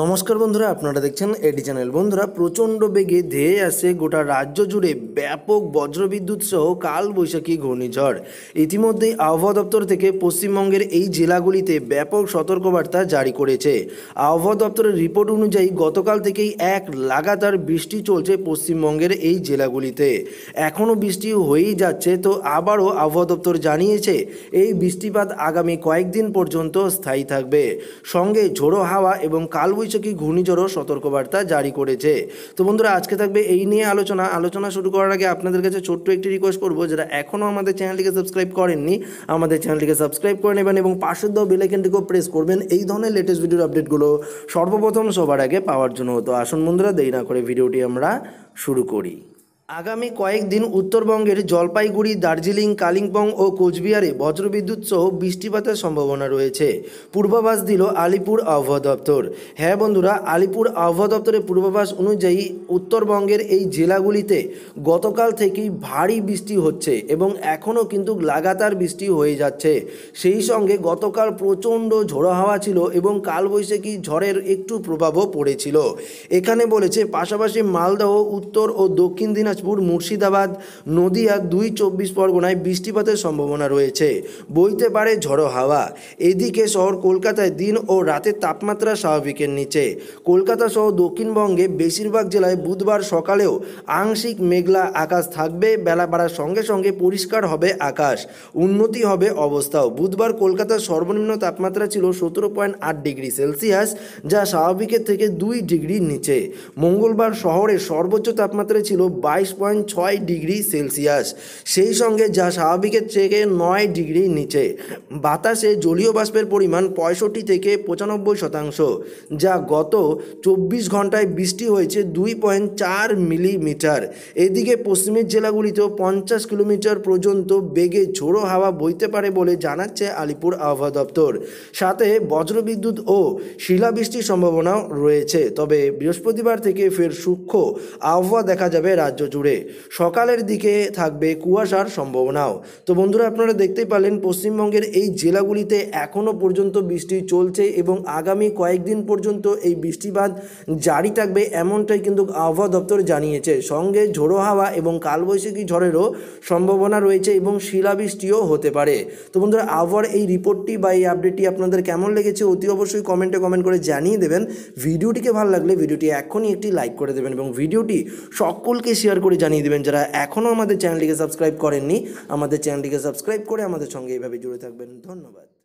নমস্কার বন্ধুরা আপনারা দেখছেন এডি চ্যানেল বন্ধুরা প্রচণ্ড বেগে ধেয়ে আসে গোটা রাজ্য জুড়ে ব্যাপক বজ্রবিদ্যুৎ সহ কালবৈশাখী ঘূর্ণিঝড় ইতিমধ্যেই আবহাওয়া দপ্তর থেকে পশ্চিমবঙ্গের এই জেলাগুলিতে ব্যাপক সতর্কবার্তা জারি করেছে আবহাওয়া দপ্তরের রিপোর্ট অনুযায়ী গতকাল থেকেই এক লাগাতার বৃষ্টি চলছে পশ্চিমবঙ্গের এই জেলাগুলিতে এখনও বৃষ্টি হয়েই যাচ্ছে তো আবারও আবহাওয়া দপ্তর জানিয়েছে এই বৃষ্টিপাত আগামী কয়েকদিন পর্যন্ত স্থায়ী থাকবে সঙ্গে ঝোড়ো হাওয়া এবং কাল বৈশাখী ঘূর্ণিঝড়ও সতর্কবার্তা জারি করেছে তো বন্ধুরা আজকে থাকবে এই নিয়ে আলোচনা আলোচনা শুরু করার আগে আপনাদের কাছে ছোট্ট একটি রিকোয়েস্ট করবো যারা এখনও আমাদের চ্যানেলটিকে সাবস্ক্রাইব করেননি আমাদের চ্যানেলটিকে সাবস্ক্রাইব করে নেবেন এবং পাশের দাও বেলাইকেনটিকেও প্রেস করবেন এই ধরনের লেটেস্ট ভিডিওর আপডেটগুলো সর্বপ্রথম সবার আগে পাওয়ার জন্য হতো আসুন বন্ধুরা দেরি না করে ভিডিওটি আমরা শুরু করি আগামী কয়েকদিন উত্তরবঙ্গের জলপাইগুড়ি দার্জিলিং কালিম্পং ও কোচবিহারে বজ্রবিদ্যুৎ সহ বৃষ্টিপাতের সম্ভাবনা রয়েছে পূর্বাভাস দিল আলিপুর আবহাওয়া দপ্তর হ্যাঁ বন্ধুরা আলিপুর আবহাওয়া দপ্তরের পূর্বাভাস অনুযায়ী উত্তরবঙ্গের এই জেলাগুলিতে গতকাল থেকেই ভারী বৃষ্টি হচ্ছে এবং এখনও কিন্তু লাগাতার বৃষ্টি হয়ে যাচ্ছে সেই সঙ্গে গতকাল প্রচণ্ড ঝোড়ো হাওয়া ছিল এবং কালবৈশাখী ঝড়ের একটু প্রভাবও পড়েছিল এখানে বলেছে পাশাপাশি মালদহ উত্তর ও দক্ষিণ দিনা দিনাজপুর মুর্শিদাবাদ নদীয়া দুই চব্বিশ পরগনায় বৃষ্টিপাতের সম্ভাবনা রয়েছে বইতে পারে ঝড়ো হাওয়া এদিকে শহর কলকাতায় দিন ও রাতের তাপমাত্রা স্বাভাবিকের নিচে কলকাতা সহ দক্ষিণবঙ্গে বেশিরভাগ জেলায় বুধবার সকালেও আংশিক মেঘলা আকাশ থাকবে বেলা বাড়ার সঙ্গে সঙ্গে পরিষ্কার হবে আকাশ উন্নতি হবে অবস্থাও বুধবার কলকাতার সর্বনিম্ন তাপমাত্রা ছিল সতেরো পয়েন্ট আট ডিগ্রি সেলসিয়াস যা স্বাভাবিকের থেকে দুই ডিগ্রির নিচে মঙ্গলবার শহরে সর্বোচ্চ তাপমাত্রা ছিল বাইশ বাইশ পয়েন্ট ছয় ডিগ্রি সেলসিয়াস সেই সঙ্গে যা স্বাভাবিকের থেকে নয় ডিগ্রি নিচে বাতাসে জলীয় বাষ্পের পরিমাণ পঁয়ষট্টি থেকে পঁচানব্বই শতাংশ যা গত চব্বিশ ঘন্টায় বৃষ্টি হয়েছে দুই পয়েন্ট চার মিলিমিটার এদিকে পশ্চিমের জেলাগুলিতেও পঞ্চাশ কিলোমিটার পর্যন্ত বেগে ঝোড়ো হাওয়া বইতে পারে বলে জানাচ্ছে আলিপুর আবহাওয়া দপ্তর সাথে বজ্রবিদ্যুৎ ও শিলাবৃষ্টির সম্ভাবনাও রয়েছে তবে বৃহস্পতিবার থেকে ফের সূক্ষ্ম আবহাওয়া দেখা যাবে রাজ্য জুড়ে সকালের দিকে থাকবে কুয়াশার সম্ভাবনাও তো বন্ধুরা আপনারা দেখতেই পারলেন পশ্চিমবঙ্গের এই জেলাগুলিতে এখনও পর্যন্ত বৃষ্টি চলছে এবং আগামী কয়েকদিন পর্যন্ত এই বৃষ্টিপাত জারি থাকবে এমনটাই কিন্তু আবহাওয়া দপ্তর জানিয়েছে সঙ্গে ঝোড়ো হাওয়া এবং কালবৈশাখী ঝড়েরও সম্ভাবনা রয়েছে এবং শিলাবৃষ্টিও হতে পারে তো বন্ধুরা আবহাওয়ার এই রিপোর্টটি বা এই আপডেটটি আপনাদের কেমন লেগেছে অতি অবশ্যই কমেন্টে কমেন্ট করে জানিয়ে দেবেন ভিডিওটিকে ভালো লাগলে ভিডিওটি এখনই একটি লাইক করে দেবেন এবং ভিডিওটি সকলকে শেয়ার করে জানিয়ে দেবেন যারা এখনও আমাদের চ্যানেলটিকে সাবস্ক্রাইব করেননি আমাদের চ্যানেলটিকে সাবস্ক্রাইব করে আমাদের সঙ্গে এইভাবে জুড়ে থাকবেন ধন্যবাদ